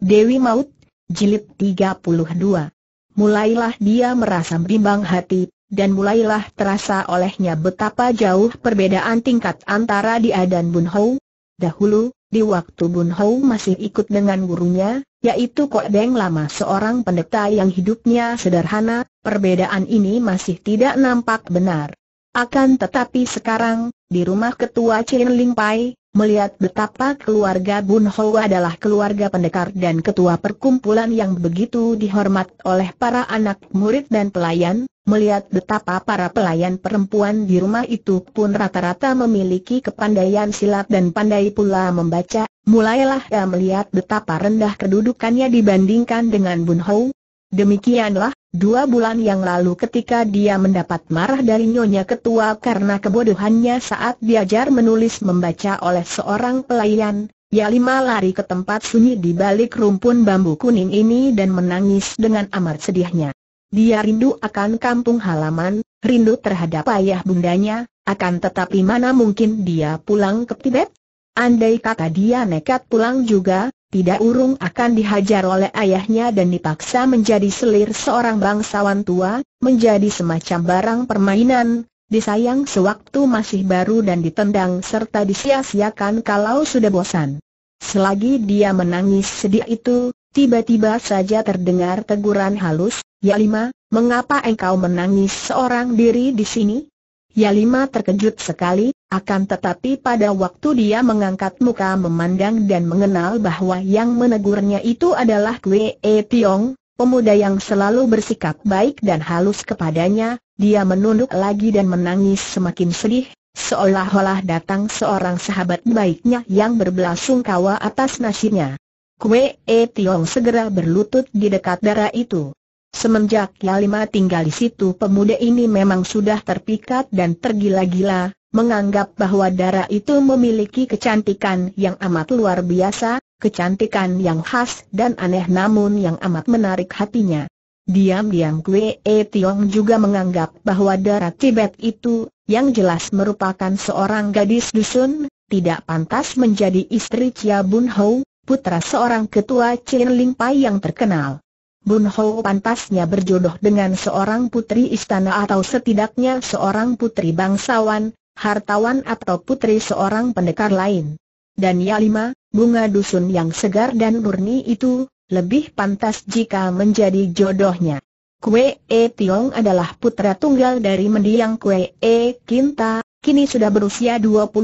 Dewi Maut, Jilid 32 Mulailah dia merasa bimbang hati, dan mulailah terasa olehnya betapa jauh perbedaan tingkat antara dia dan Bun Hou. Dahulu, di waktu Bun Hou masih ikut dengan gurunya, yaitu Kok Deng Lama seorang pendeta yang hidupnya sederhana, perbedaan ini masih tidak nampak benar. Akan tetapi sekarang, di rumah ketua Chin Ling Pai, melihat betapa keluarga Bun Ho adalah keluarga pendekar dan ketua perkumpulan yang begitu dihormat oleh para anak murid dan pelayan, melihat betapa para pelayan perempuan di rumah itu pun rata-rata memiliki kepandaian silat dan pandai pula membaca, mulailah ia melihat betapa rendah kedudukannya dibandingkan dengan Bun Ho, Demikianlah, dua bulan yang lalu ketika dia mendapat marah dari Nyonya Ketua karena kebodohannya saat diajar menulis membaca oleh seorang pelayan, Yalima lari ke tempat sunyi di balik rumpun bambu kuning ini dan menangis dengan amat sedihnya. Dia rindu akan kampung halaman, rindu terhadap ayah bundanya, akan tetapi mana mungkin dia pulang ke Tibet? Andai kata dia nekat pulang juga, tidak urung akan dihajar oleh ayahnya dan dipaksa menjadi selir seorang bangsawan tua, menjadi semacam barang permainan, disayang sewaktu masih baru dan ditendang serta disia-siakan kalau sudah bosan. Selagi dia menangis sedih itu, tiba-tiba saja terdengar teguran halus, Ya Lima, mengapa engkau menangis seorang diri di sini? Ya Lima terkejut sekali, akan tetapi pada waktu dia mengangkat muka memandang dan mengenal bahwa yang menegurnya itu adalah Kwe E Tiong, pemuda yang selalu bersikap baik dan halus kepadanya, dia menunduk lagi dan menangis semakin sedih, seolah-olah datang seorang sahabat baiknya yang berbelasungkawa atas nasinya. Kwe E Tiong segera berlutut di dekat darah itu. Semenjak Yalima tinggal di situ pemuda ini memang sudah terpikat dan tergila-gila, menganggap bahwa darah itu memiliki kecantikan yang amat luar biasa, kecantikan yang khas dan aneh namun yang amat menarik hatinya. Diam-diam Kwe E Tiong juga menganggap bahwa darah Tibet itu, yang jelas merupakan seorang gadis dusun, tidak pantas menjadi istri Chia Bun Ho, putra seorang ketua Chin Ling Pai yang terkenal. Bun Ho pantasnya berjodoh dengan seorang putri istana atau setidaknya seorang putri bangsawan, hartawan atau putri seorang pendekar lain. Dan ya lima, bunga dusun yang segar dan murni itu, lebih pantas jika menjadi jodohnya. Kue E Tiong adalah putra tunggal dari mendiang Kue E Kinta, kini sudah berusia 25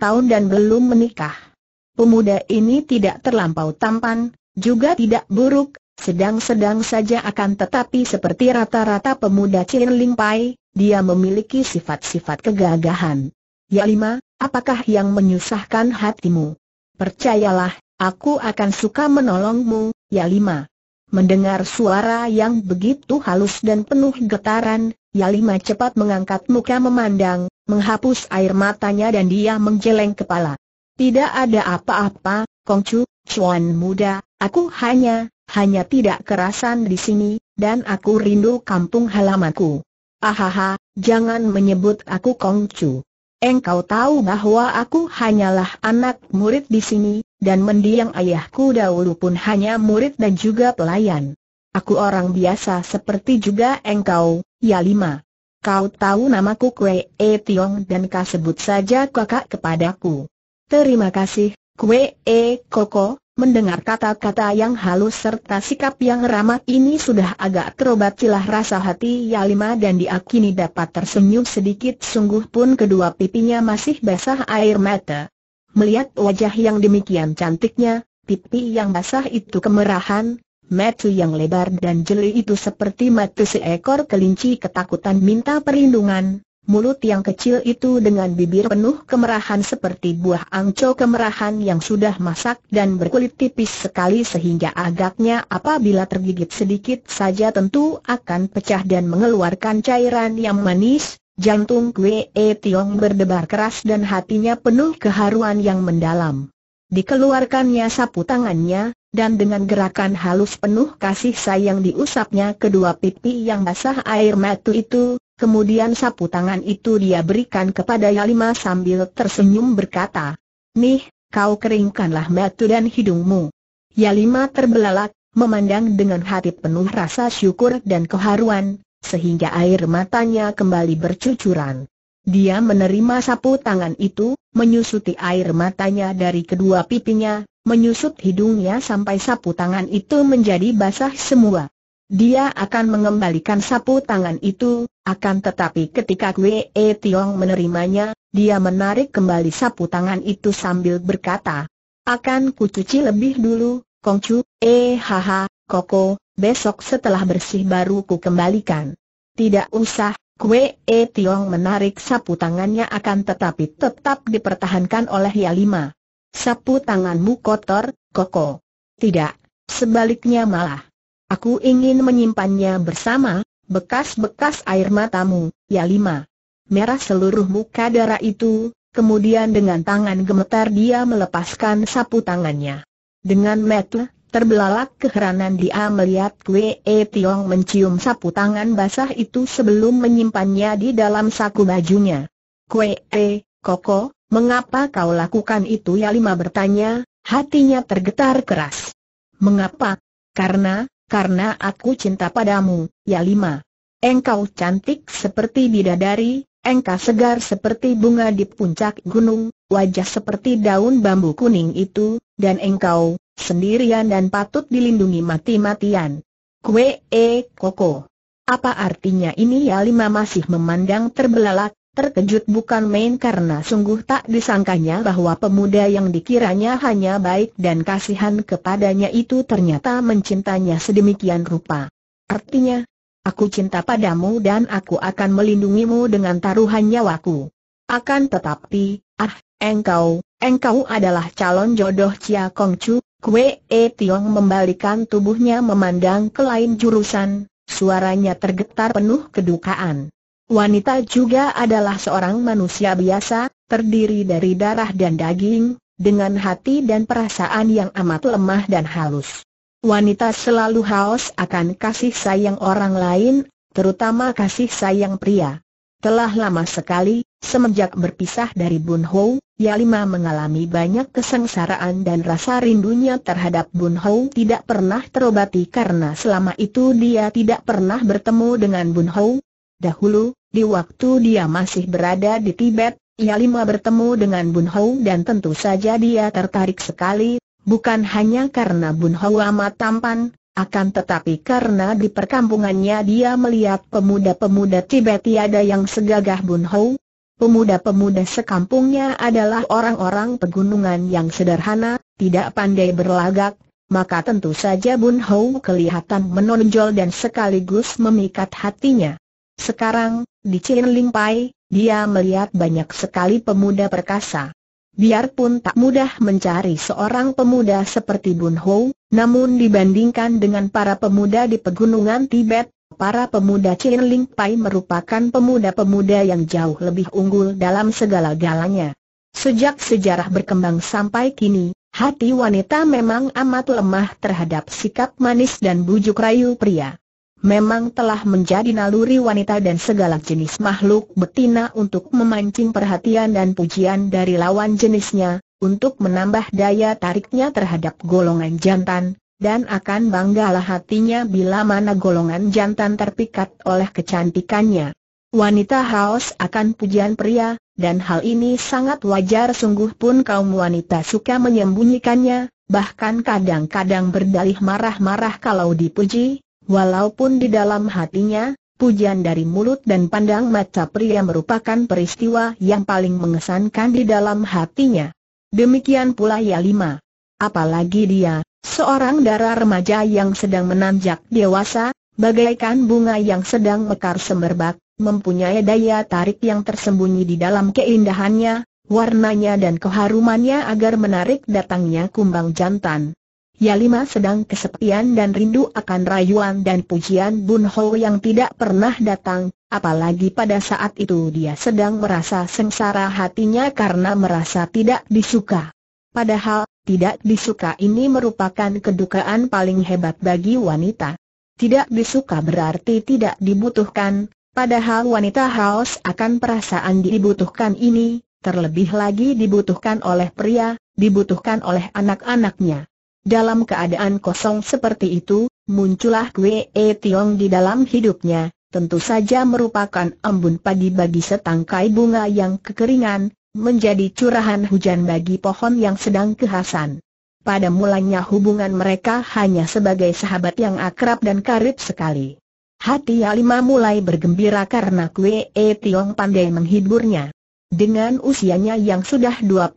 tahun dan belum menikah. Pemuda ini tidak terlampau tampan, juga tidak buruk, sedang-sedang saja akan tetapi seperti rata-rata pemuda Chin Ling Pai, dia memiliki sifat-sifat kegagahan. Ya lima, apakah yang menyusahkan hatimu? Percayalah, aku akan suka menolongmu, ya lima. Mendengar suara yang begitu halus dan penuh getaran, Yalima cepat mengangkat muka memandang, menghapus air matanya dan dia menggeleng kepala. Tidak ada apa-apa, Kongcu, cuan muda, aku hanya, hanya tidak kerasan di sini, dan aku rindu kampung halamanku. Ahaha, jangan menyebut aku Kongcu. Engkau tahu bahwa aku hanyalah anak murid di sini, dan mendiang ayahku dahulu pun hanya murid dan juga pelayan. Aku orang biasa seperti juga engkau, ya lima. Kau tahu namaku Kue E Tiong dan kau sebut saja kakak kepadaku. Terima kasih, Kue E Koko, Mendengar kata-kata yang halus serta sikap yang ramah ini sudah agak terobatilah rasa hati Yalima dan diakini dapat tersenyum sedikit sungguh pun kedua pipinya masih basah air mata. Melihat wajah yang demikian cantiknya, pipi yang basah itu kemerahan, mata yang lebar dan jeli itu seperti mata seekor kelinci ketakutan minta perlindungan, Mulut yang kecil itu dengan bibir penuh kemerahan seperti buah angco kemerahan yang sudah masak dan berkulit tipis sekali sehingga agaknya apabila tergigit sedikit saja tentu akan pecah dan mengeluarkan cairan yang manis, Jantung Kwe e Tiong berdebar keras dan hatinya penuh keharuan yang mendalam. Dikeluarkannya sapu tangannya, dan dengan gerakan halus penuh kasih sayang diusapnya kedua pipi yang basah air matu itu, Kemudian sapu tangan itu dia berikan kepada Yalima sambil tersenyum berkata, Nih, kau keringkanlah matu dan hidungmu. Yalima terbelalak, memandang dengan hati penuh rasa syukur dan keharuan, sehingga air matanya kembali bercucuran. Dia menerima sapu tangan itu, menyusuti air matanya dari kedua pipinya, menyusut hidungnya sampai sapu tangan itu menjadi basah semua. Dia akan mengembalikan sapu tangan itu, akan tetapi ketika Kwe e Tiong menerimanya, dia menarik kembali sapu tangan itu sambil berkata, Akan kucuci lebih dulu, Kongcu, eh haha, Koko, besok setelah bersih baru ku kembalikan. Tidak usah, Kwe e Tiong menarik sapu tangannya akan tetapi tetap dipertahankan oleh Yalima. Sapu tanganmu kotor, Koko. Tidak, sebaliknya malah. Aku ingin menyimpannya bersama, bekas-bekas air matamu, ya lima. Merah seluruh muka darah itu, kemudian dengan tangan gemetar dia melepaskan sapu tangannya. Dengan metel, terbelalak keheranan dia melihat Kwe e Tiong mencium sapu tangan basah itu sebelum menyimpannya di dalam saku bajunya. Kwe e, Koko, mengapa kau lakukan itu ya lima bertanya, hatinya tergetar keras. Mengapa? Karena, karena aku cinta padamu, ya lima. Engkau cantik seperti bidadari, engkau segar seperti bunga di puncak gunung, wajah seperti daun bambu kuning itu, dan engkau, sendirian dan patut dilindungi mati-matian. Kue e koko. Apa artinya ini ya lima masih memandang terbelalak, terkejut bukan main karena sungguh tak disangkanya bahwa pemuda yang dikiranya hanya baik dan kasihan kepadanya itu ternyata mencintanya sedemikian rupa. Artinya, aku cinta padamu dan aku akan melindungimu dengan taruhan nyawaku. Akan tetapi, ah, engkau, engkau adalah calon jodoh Cia Kongcu, Kue E Tiong membalikan tubuhnya memandang ke lain jurusan, suaranya tergetar penuh kedukaan. Wanita juga adalah seorang manusia biasa, terdiri dari darah dan daging, dengan hati dan perasaan yang amat lemah dan halus. Wanita selalu haus akan kasih sayang orang lain, terutama kasih sayang pria. Telah lama sekali, semenjak berpisah dari Bun Ho, Yalima mengalami banyak kesengsaraan dan rasa rindunya terhadap Bun Ho tidak pernah terobati karena selama itu dia tidak pernah bertemu dengan Bun Ho. Dahulu, di waktu dia masih berada di Tibet, Yalima bertemu dengan Bun Hou dan tentu saja dia tertarik sekali, bukan hanya karena Bun Hou amat tampan, akan tetapi karena di perkampungannya dia melihat pemuda-pemuda Tibet tiada yang segagah Bun Hou. Pemuda-pemuda sekampungnya adalah orang-orang pegunungan yang sederhana, tidak pandai berlagak, maka tentu saja Bun Hou kelihatan menonjol dan sekaligus memikat hatinya. Sekarang, di Chin Ling Pai, dia melihat banyak sekali pemuda perkasa. Biarpun tak mudah mencari seorang pemuda seperti Bun Ho, namun dibandingkan dengan para pemuda di pegunungan Tibet, para pemuda Chin Ling Pai merupakan pemuda-pemuda yang jauh lebih unggul dalam segala galanya. Sejak sejarah berkembang sampai kini, hati wanita memang amat lemah terhadap sikap manis dan bujuk rayu pria. Memang telah menjadi naluri wanita dan segala jenis makhluk betina untuk memancing perhatian dan pujian dari lawan jenisnya, untuk menambah daya tariknya terhadap golongan jantan, dan akan banggalah hatinya bila mana golongan jantan terpikat oleh kecantikannya. Wanita haus akan pujian pria, dan hal ini sangat wajar sungguh pun kaum wanita suka menyembunyikannya, bahkan kadang-kadang berdalih marah-marah kalau dipuji, Walaupun di dalam hatinya, pujian dari mulut dan pandang mata pria merupakan peristiwa yang paling mengesankan di dalam hatinya. Demikian pula ya lima. Apalagi dia, seorang darah remaja yang sedang menanjak dewasa, bagaikan bunga yang sedang mekar semerbak, mempunyai daya tarik yang tersembunyi di dalam keindahannya, warnanya dan keharumannya agar menarik datangnya kumbang jantan. Yalima sedang kesepian dan rindu akan rayuan dan pujian Bun Ho yang tidak pernah datang, apalagi pada saat itu dia sedang merasa sengsara hatinya karena merasa tidak disuka. Padahal, tidak disuka ini merupakan kedukaan paling hebat bagi wanita. Tidak disuka berarti tidak dibutuhkan, padahal wanita haus akan perasaan dibutuhkan ini, terlebih lagi dibutuhkan oleh pria, dibutuhkan oleh anak-anaknya. Dalam keadaan kosong seperti itu, muncullah Kwe E Tiong di dalam hidupnya, tentu saja merupakan embun pagi bagi setangkai bunga yang kekeringan, menjadi curahan hujan bagi pohon yang sedang kehasan. Pada mulanya hubungan mereka hanya sebagai sahabat yang akrab dan karib sekali. Hati Alima mulai bergembira karena Kwe E Tiong pandai menghiburnya. Dengan usianya yang sudah 25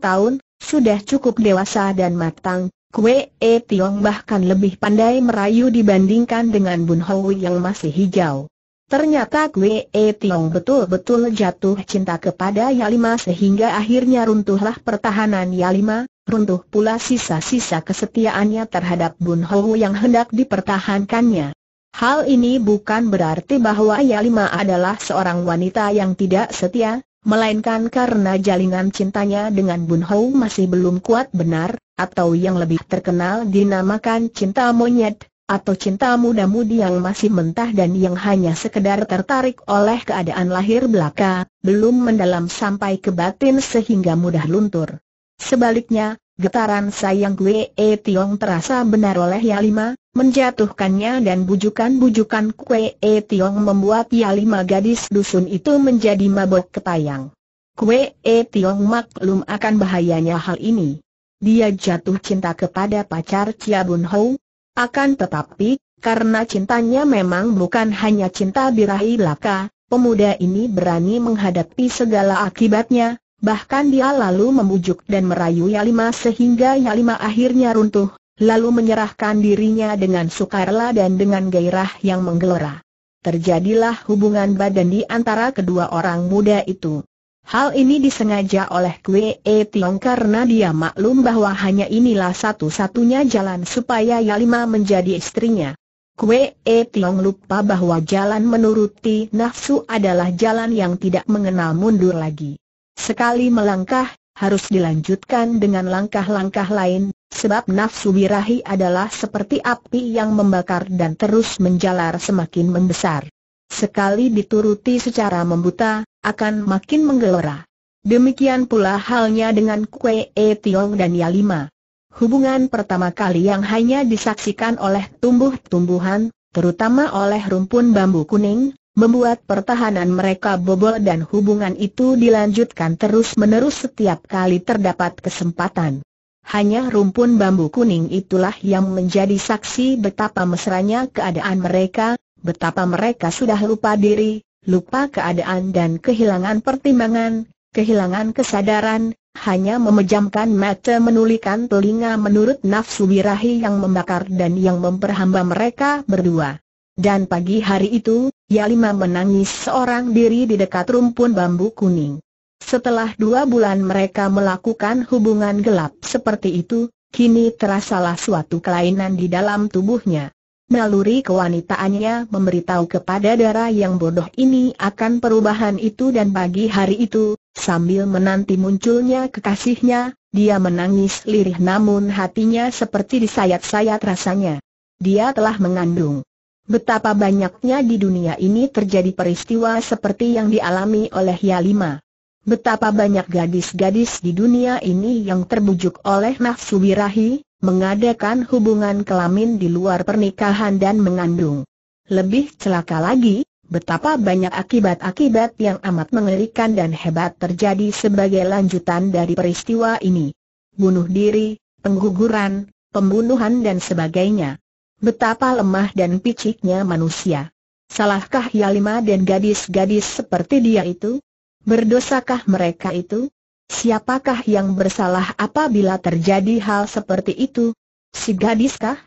tahun, sudah cukup dewasa dan matang, Kue E Tiong bahkan lebih pandai merayu dibandingkan dengan Bun Hau yang masih hijau. Ternyata Kue E Tiong betul-betul jatuh cinta kepada Yalima sehingga akhirnya runtuhlah pertahanan Yalima, runtuh pula sisa-sisa kesetiaannya terhadap Bun Hou yang hendak dipertahankannya. Hal ini bukan berarti bahwa Yalima adalah seorang wanita yang tidak setia, Melainkan karena jalinan cintanya dengan Bun Hou masih belum kuat benar, atau yang lebih terkenal dinamakan cinta monyet, atau cinta muda-mudi yang masih mentah dan yang hanya sekedar tertarik oleh keadaan lahir belaka, belum mendalam sampai ke batin sehingga mudah luntur. Sebaliknya, Getaran sayang Gue E Tiong terasa benar oleh Yalima, menjatuhkannya dan bujukan-bujukan kue E Tiong membuat Yalima gadis dusun itu menjadi mabok ketayang. Kue E Tiong maklum akan bahayanya hal ini. Dia jatuh cinta kepada pacar Chia Bun Ho. Akan tetapi, karena cintanya memang bukan hanya cinta birahi laka, pemuda ini berani menghadapi segala akibatnya, Bahkan dia lalu membujuk dan merayu Yalima sehingga Yalima akhirnya runtuh, lalu menyerahkan dirinya dengan sukarela dan dengan gairah yang menggelora. Terjadilah hubungan badan di antara kedua orang muda itu. Hal ini disengaja oleh Kwe E Tiong karena dia maklum bahwa hanya inilah satu-satunya jalan supaya Yalima menjadi istrinya. Kwe E Tiong lupa bahwa jalan menuruti nafsu adalah jalan yang tidak mengenal mundur lagi. Sekali melangkah, harus dilanjutkan dengan langkah-langkah lain, sebab nafsu birahi adalah seperti api yang membakar dan terus menjalar semakin membesar. Sekali dituruti secara membuta, akan makin menggelora. Demikian pula halnya dengan Kue E Tiong dan Yalima. Hubungan pertama kali yang hanya disaksikan oleh tumbuh-tumbuhan, terutama oleh rumpun bambu kuning, membuat pertahanan mereka bobol dan hubungan itu dilanjutkan terus-menerus setiap kali terdapat kesempatan. Hanya rumpun bambu kuning itulah yang menjadi saksi betapa mesranya keadaan mereka, betapa mereka sudah lupa diri, lupa keadaan dan kehilangan pertimbangan, kehilangan kesadaran, hanya memejamkan mata menulikan telinga menurut nafsu birahi yang membakar dan yang memperhamba mereka berdua. Dan pagi hari itu, Yalima menangis seorang diri di dekat rumpun bambu kuning. Setelah dua bulan mereka melakukan hubungan gelap seperti itu, kini terasalah suatu kelainan di dalam tubuhnya. Naluri kewanitaannya memberitahu kepada darah yang bodoh ini akan perubahan itu dan pagi hari itu, sambil menanti munculnya kekasihnya, dia menangis lirih namun hatinya seperti disayat-sayat rasanya. Dia telah mengandung. Betapa banyaknya di dunia ini terjadi peristiwa seperti yang dialami oleh Yalima. Betapa banyak gadis-gadis di dunia ini yang terbujuk oleh nafsu birahi, mengadakan hubungan kelamin di luar pernikahan dan mengandung. Lebih celaka lagi, betapa banyak akibat-akibat yang amat mengerikan dan hebat terjadi sebagai lanjutan dari peristiwa ini. Bunuh diri, pengguguran, pembunuhan dan sebagainya. Betapa lemah dan piciknya manusia. Salahkah Yalima dan gadis-gadis seperti dia itu? Berdosakah mereka itu? Siapakah yang bersalah apabila terjadi hal seperti itu? Si gadiskah?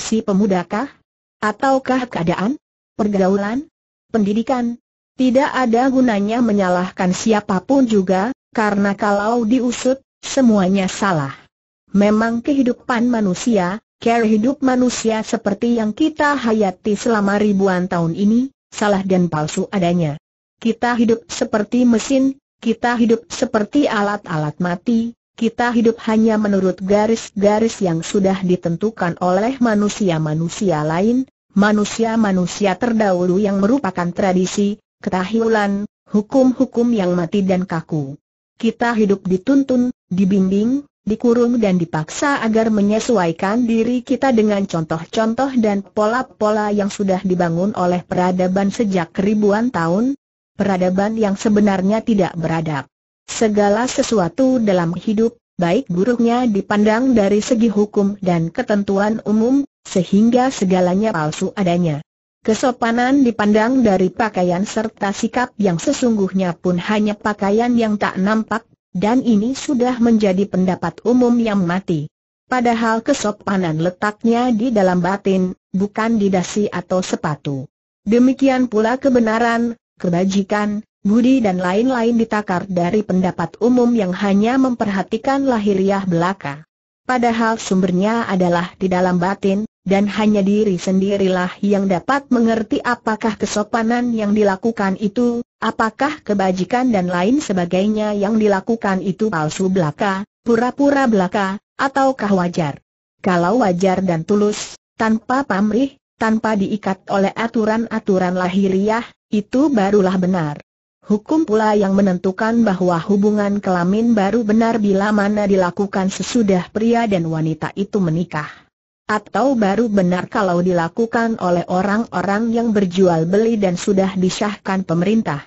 Si pemudakah? Ataukah keadaan? Pergaulan? Pendidikan? Tidak ada gunanya menyalahkan siapapun juga, karena kalau diusut, semuanya salah. Memang kehidupan manusia, care hidup manusia seperti yang kita hayati selama ribuan tahun ini, salah dan palsu adanya. Kita hidup seperti mesin, kita hidup seperti alat-alat mati, kita hidup hanya menurut garis-garis yang sudah ditentukan oleh manusia-manusia lain, manusia-manusia terdahulu yang merupakan tradisi, ketahilan, hukum-hukum yang mati dan kaku. Kita hidup dituntun, dibimbing, dikurung dan dipaksa agar menyesuaikan diri kita dengan contoh-contoh dan pola-pola yang sudah dibangun oleh peradaban sejak ribuan tahun, peradaban yang sebenarnya tidak beradab. Segala sesuatu dalam hidup, baik buruknya dipandang dari segi hukum dan ketentuan umum, sehingga segalanya palsu adanya. Kesopanan dipandang dari pakaian serta sikap yang sesungguhnya pun hanya pakaian yang tak nampak dan ini sudah menjadi pendapat umum yang mati. Padahal kesopanan letaknya di dalam batin, bukan di dasi atau sepatu. Demikian pula kebenaran, kebajikan, budi dan lain-lain ditakar dari pendapat umum yang hanya memperhatikan lahiriah belaka. Padahal sumbernya adalah di dalam batin, dan hanya diri sendirilah yang dapat mengerti apakah kesopanan yang dilakukan itu, apakah kebajikan dan lain sebagainya yang dilakukan itu palsu belaka, pura-pura belaka, ataukah wajar. Kalau wajar dan tulus, tanpa pamrih, tanpa diikat oleh aturan-aturan lahiriah, itu barulah benar. Hukum pula yang menentukan bahwa hubungan kelamin baru benar bila mana dilakukan sesudah pria dan wanita itu menikah. Atau baru benar kalau dilakukan oleh orang-orang yang berjual beli dan sudah disahkan pemerintah.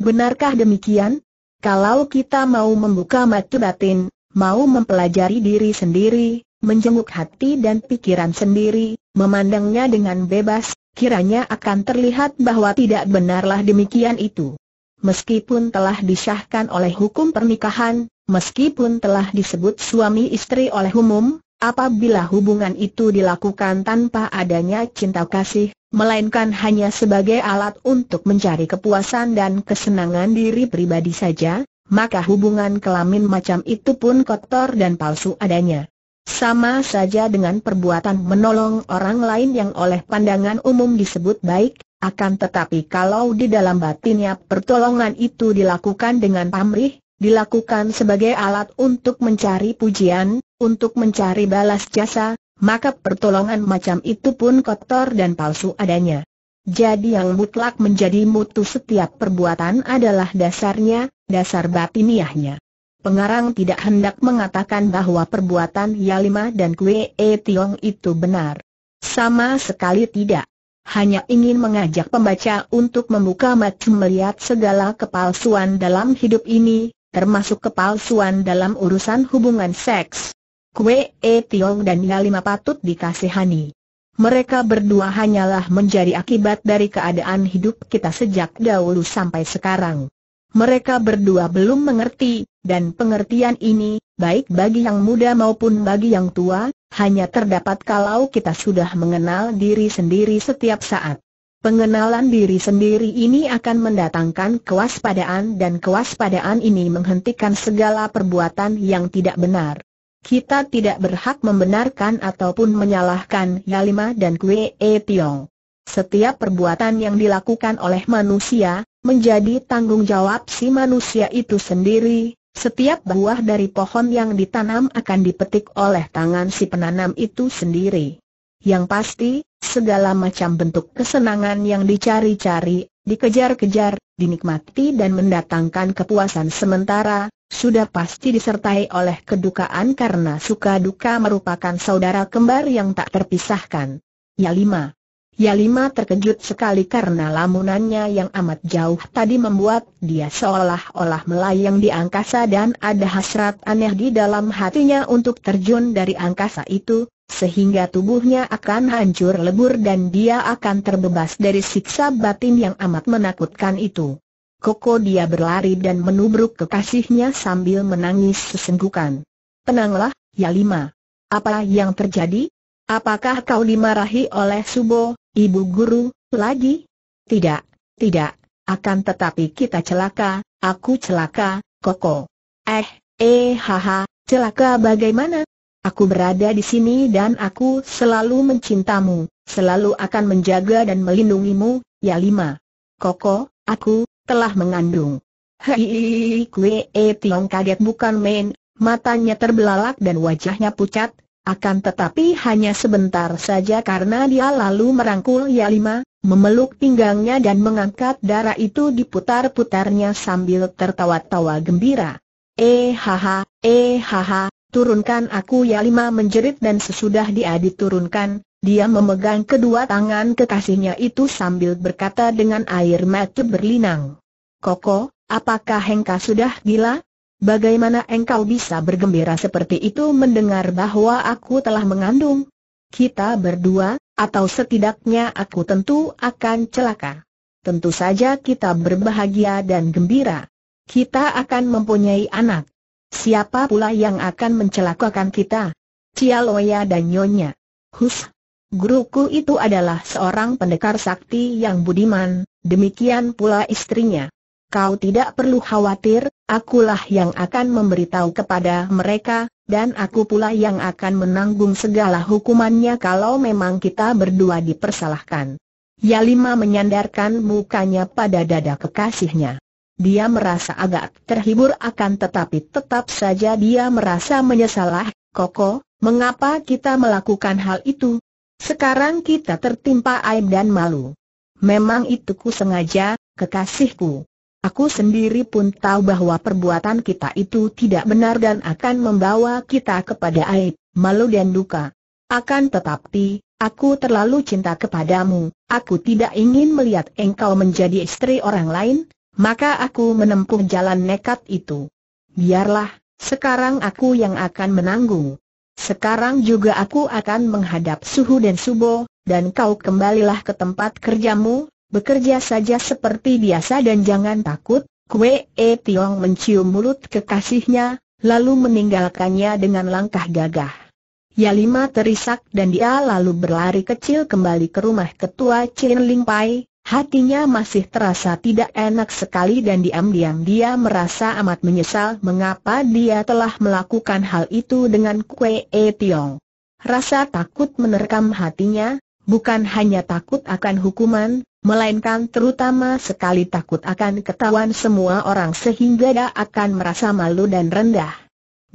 Benarkah demikian? Kalau kita mau membuka mata batin, mau mempelajari diri sendiri, menjenguk hati dan pikiran sendiri, memandangnya dengan bebas, kiranya akan terlihat bahwa tidak benarlah demikian itu meskipun telah disahkan oleh hukum pernikahan, meskipun telah disebut suami istri oleh umum, apabila hubungan itu dilakukan tanpa adanya cinta kasih, melainkan hanya sebagai alat untuk mencari kepuasan dan kesenangan diri pribadi saja, maka hubungan kelamin macam itu pun kotor dan palsu adanya. Sama saja dengan perbuatan menolong orang lain yang oleh pandangan umum disebut baik, akan tetapi kalau di dalam batinnya pertolongan itu dilakukan dengan pamrih, dilakukan sebagai alat untuk mencari pujian, untuk mencari balas jasa, maka pertolongan macam itu pun kotor dan palsu adanya. Jadi yang mutlak menjadi mutu setiap perbuatan adalah dasarnya, dasar batiniahnya. Pengarang tidak hendak mengatakan bahwa perbuatan Yalima dan Kwe e Tiong itu benar. Sama sekali tidak hanya ingin mengajak pembaca untuk membuka mata melihat segala kepalsuan dalam hidup ini, termasuk kepalsuan dalam urusan hubungan seks. Kwe, E Tiong dan Yalima patut dikasihani. Mereka berdua hanyalah menjadi akibat dari keadaan hidup kita sejak dahulu sampai sekarang. Mereka berdua belum mengerti dan pengertian ini, baik bagi yang muda maupun bagi yang tua, hanya terdapat kalau kita sudah mengenal diri sendiri setiap saat. Pengenalan diri sendiri ini akan mendatangkan kewaspadaan dan kewaspadaan ini menghentikan segala perbuatan yang tidak benar. Kita tidak berhak membenarkan ataupun menyalahkan Yalima dan Kwe E Tiong. Setiap perbuatan yang dilakukan oleh manusia, menjadi tanggung jawab si manusia itu sendiri, setiap buah dari pohon yang ditanam akan dipetik oleh tangan si penanam itu sendiri. Yang pasti, segala macam bentuk kesenangan yang dicari-cari, dikejar-kejar, dinikmati dan mendatangkan kepuasan sementara, sudah pasti disertai oleh kedukaan karena suka duka merupakan saudara kembar yang tak terpisahkan. Ya lima. Yalima terkejut sekali karena lamunannya yang amat jauh tadi membuat dia seolah-olah melayang di angkasa dan ada hasrat aneh di dalam hatinya untuk terjun dari angkasa itu, sehingga tubuhnya akan hancur lebur dan dia akan terbebas dari siksa batin yang amat menakutkan itu. Koko dia berlari dan menubruk kekasihnya sambil menangis sesenggukan. Tenanglah, Yalima. Apa yang terjadi? Apakah kau dimarahi oleh Subo, ibu guru, lagi? Tidak, tidak, akan tetapi kita celaka, aku celaka, Koko. Eh, eh haha, celaka bagaimana? Aku berada di sini dan aku selalu mencintamu, selalu akan menjaga dan melindungimu, ya lima. Koko, aku, telah mengandung. Hei, kue eh, tiong kaget bukan main, matanya terbelalak dan wajahnya pucat, akan tetapi hanya sebentar saja karena dia lalu merangkul Yalima, memeluk pinggangnya dan mengangkat darah itu diputar-putarnya sambil tertawa-tawa gembira. Eh haha, eh haha, turunkan aku Yalima menjerit dan sesudah dia diturunkan, dia memegang kedua tangan kekasihnya itu sambil berkata dengan air mata berlinang. Koko, apakah Hengka sudah gila? Bagaimana engkau bisa bergembira seperti itu mendengar bahwa aku telah mengandung? Kita berdua, atau setidaknya aku tentu akan celaka. Tentu saja kita berbahagia dan gembira. Kita akan mempunyai anak. Siapa pula yang akan mencelakakan kita? Cialoya dan Nyonya. Hus. Guruku itu adalah seorang pendekar sakti yang budiman, demikian pula istrinya. Kau tidak perlu khawatir, akulah yang akan memberitahu kepada mereka, dan aku pula yang akan menanggung segala hukumannya kalau memang kita berdua dipersalahkan. Yalima menyandarkan mukanya pada dada kekasihnya. Dia merasa agak terhibur akan tetapi tetap saja dia merasa menyesalah, Koko, mengapa kita melakukan hal itu? Sekarang kita tertimpa aib dan malu. Memang itu ku sengaja, kekasihku. Aku sendiri pun tahu bahwa perbuatan kita itu tidak benar dan akan membawa kita kepada aib, malu dan duka. Akan tetapi, aku terlalu cinta kepadamu, aku tidak ingin melihat engkau menjadi istri orang lain, maka aku menempuh jalan nekat itu. Biarlah, sekarang aku yang akan menanggung. Sekarang juga aku akan menghadap suhu dan subo, dan kau kembalilah ke tempat kerjamu, Bekerja saja seperti biasa dan jangan takut, Kue E Tiong mencium mulut kekasihnya, lalu meninggalkannya dengan langkah gagah. Yalima terisak dan dia lalu berlari kecil kembali ke rumah ketua Chen Ling Pai, Hatinya masih terasa tidak enak sekali dan diam-diam dia merasa amat menyesal mengapa dia telah melakukan hal itu dengan Kue E Tiong. Rasa takut menerkam hatinya, bukan hanya takut akan hukuman, melainkan terutama sekali takut akan ketahuan semua orang sehingga dia akan merasa malu dan rendah.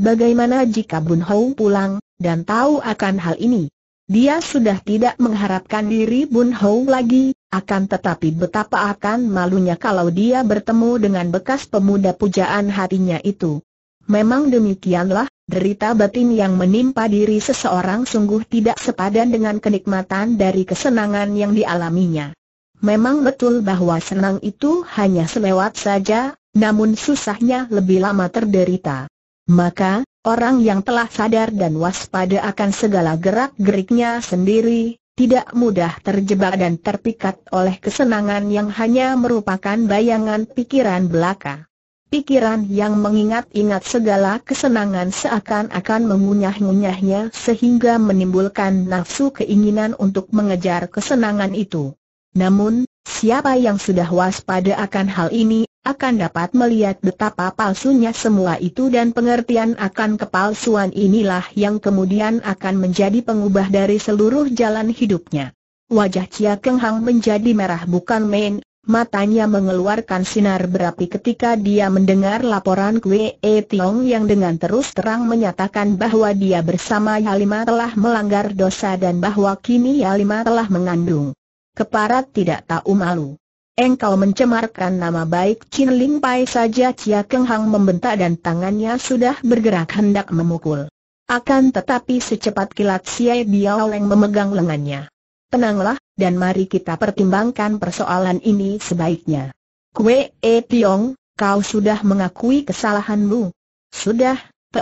Bagaimana jika Bun Hou pulang, dan tahu akan hal ini? Dia sudah tidak mengharapkan diri Bun Hou lagi, akan tetapi betapa akan malunya kalau dia bertemu dengan bekas pemuda pujaan hatinya itu. Memang demikianlah, derita batin yang menimpa diri seseorang sungguh tidak sepadan dengan kenikmatan dari kesenangan yang dialaminya. Memang betul bahwa senang itu hanya selewat saja, namun susahnya lebih lama terderita. Maka, orang yang telah sadar dan waspada akan segala gerak-geriknya sendiri, tidak mudah terjebak dan terpikat oleh kesenangan yang hanya merupakan bayangan pikiran belaka. Pikiran yang mengingat-ingat segala kesenangan seakan-akan mengunyah-ngunyahnya sehingga menimbulkan nafsu keinginan untuk mengejar kesenangan itu. Namun, siapa yang sudah waspada akan hal ini, akan dapat melihat betapa palsunya semua itu dan pengertian akan kepalsuan inilah yang kemudian akan menjadi pengubah dari seluruh jalan hidupnya. Wajah Chia Keng Hang menjadi merah bukan main, matanya mengeluarkan sinar berapi ketika dia mendengar laporan Kwe E Tiong yang dengan terus terang menyatakan bahwa dia bersama Yalima telah melanggar dosa dan bahwa kini Yalima telah mengandung keparat tidak tahu malu. Engkau mencemarkan nama baik Chin Ling Pai saja Chia Keng Hang membentak dan tangannya sudah bergerak hendak memukul. Akan tetapi secepat kilat Siai Biao Leng memegang lengannya. Tenanglah, dan mari kita pertimbangkan persoalan ini sebaiknya. Kue E Tiong, kau sudah mengakui kesalahanmu. Sudah,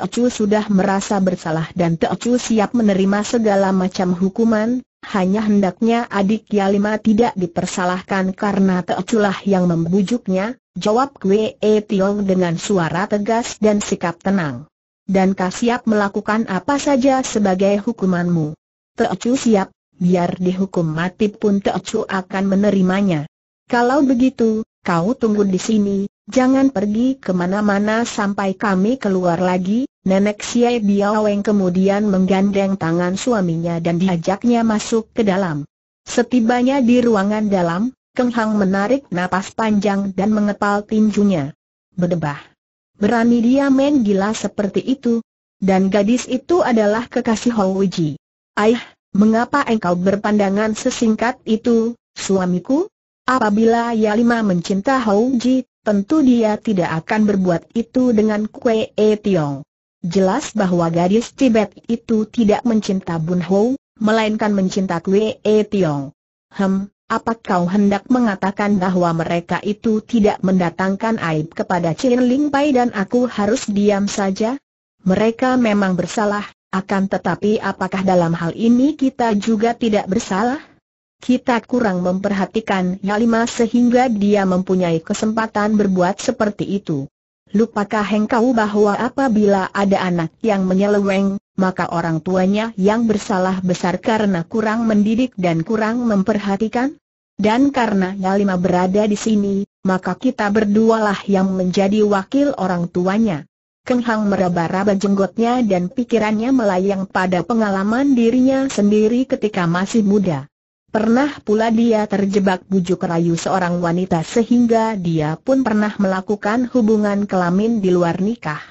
Chu sudah merasa bersalah dan Chu siap menerima segala macam hukuman, hanya hendaknya adik Yalima tidak dipersalahkan karena teculah yang membujuknya, jawab Kwe e Tiong dengan suara tegas dan sikap tenang. Dan kau siap melakukan apa saja sebagai hukumanmu. Teocu siap, biar dihukum mati pun Teocu akan menerimanya. Kalau begitu, kau tunggu di sini, jangan pergi kemana-mana sampai kami keluar lagi, Nenek Xie Biaweng kemudian menggandeng tangan suaminya dan diajaknya masuk ke dalam. Setibanya di ruangan dalam, Keng Hang menarik napas panjang dan mengepal tinjunya. Berdebah. Berani dia main gila seperti itu. Dan gadis itu adalah kekasih Wiji. Aih, mengapa engkau berpandangan sesingkat itu, suamiku? Apabila Yalima mencinta Wiji, tentu dia tidak akan berbuat itu dengan Kue E Tiong jelas bahwa gadis Tibet itu tidak mencinta Bun Ho, melainkan mencinta Kwe E Tiong. Hem, apa kau hendak mengatakan bahwa mereka itu tidak mendatangkan aib kepada Chin Ling Pai dan aku harus diam saja? Mereka memang bersalah, akan tetapi apakah dalam hal ini kita juga tidak bersalah? Kita kurang memperhatikan Yalima sehingga dia mempunyai kesempatan berbuat seperti itu lupakah engkau bahwa apabila ada anak yang menyeleweng, maka orang tuanya yang bersalah besar karena kurang mendidik dan kurang memperhatikan? Dan karena Nyalima berada di sini, maka kita berdualah yang menjadi wakil orang tuanya. Keng Hang meraba-raba jenggotnya dan pikirannya melayang pada pengalaman dirinya sendiri ketika masih muda. Pernah pula dia terjebak bujuk rayu seorang wanita sehingga dia pun pernah melakukan hubungan kelamin di luar nikah.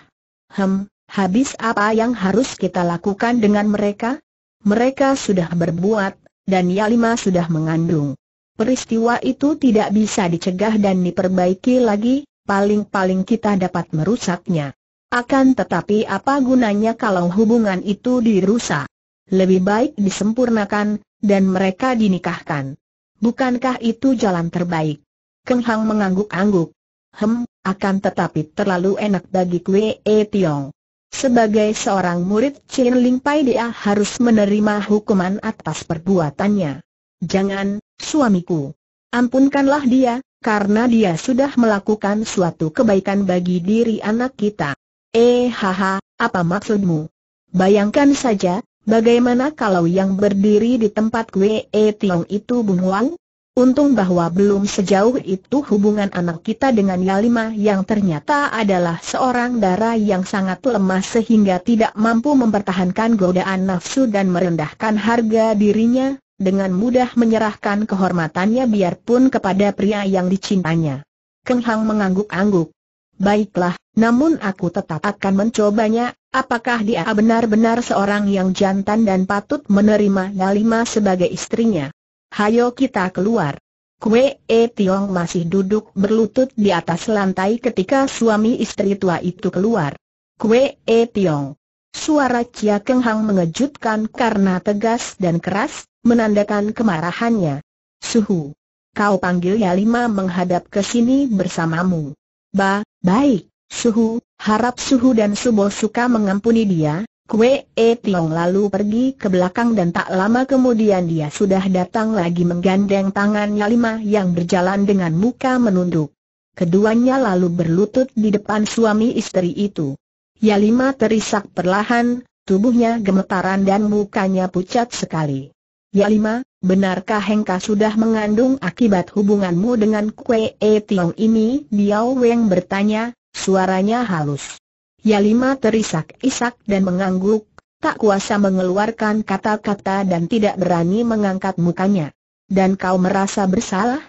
Hem, habis apa yang harus kita lakukan dengan mereka? Mereka sudah berbuat, dan Yalima sudah mengandung. Peristiwa itu tidak bisa dicegah dan diperbaiki lagi, paling-paling kita dapat merusaknya. Akan tetapi apa gunanya kalau hubungan itu dirusak? Lebih baik disempurnakan, dan mereka dinikahkan. Bukankah itu jalan terbaik? Keng Hang mengangguk-angguk. Hem, akan tetapi terlalu enak bagi Kwe E Tiong. Sebagai seorang murid Chin Ling Pai dia harus menerima hukuman atas perbuatannya. Jangan, suamiku. Ampunkanlah dia, karena dia sudah melakukan suatu kebaikan bagi diri anak kita. Eh haha, apa maksudmu? Bayangkan saja, Bagaimana kalau yang berdiri di tempat gue Tiong itu Bun Wang? Untung bahwa belum sejauh itu hubungan anak kita dengan Yalima yang ternyata adalah seorang dara yang sangat lemah sehingga tidak mampu mempertahankan godaan nafsu dan merendahkan harga dirinya, dengan mudah menyerahkan kehormatannya biarpun kepada pria yang dicintanya. Keng Hang mengangguk-angguk. Baiklah, namun aku tetap akan mencobanya, Apakah dia benar-benar seorang yang jantan dan patut menerima Nalima sebagai istrinya? Hayo kita keluar. Kue E Tiong masih duduk berlutut di atas lantai ketika suami istri tua itu keluar. Kue E Tiong. Suara Chia Keng Hang mengejutkan karena tegas dan keras, menandakan kemarahannya. Suhu. Kau panggil Yalima menghadap ke sini bersamamu. Ba, baik. Suhu, harap Suhu dan Subo suka mengampuni dia, Kue E Tiong lalu pergi ke belakang dan tak lama kemudian dia sudah datang lagi menggandeng tangannya lima yang berjalan dengan muka menunduk. Keduanya lalu berlutut di depan suami istri itu. Yalima terisak perlahan, tubuhnya gemetaran dan mukanya pucat sekali. Yalima, benarkah Hengka sudah mengandung akibat hubunganmu dengan Kue E Tiong ini? Biao Weng bertanya, Suaranya halus. Yalima terisak-isak dan mengangguk, tak kuasa mengeluarkan kata-kata dan tidak berani mengangkat mukanya. Dan kau merasa bersalah?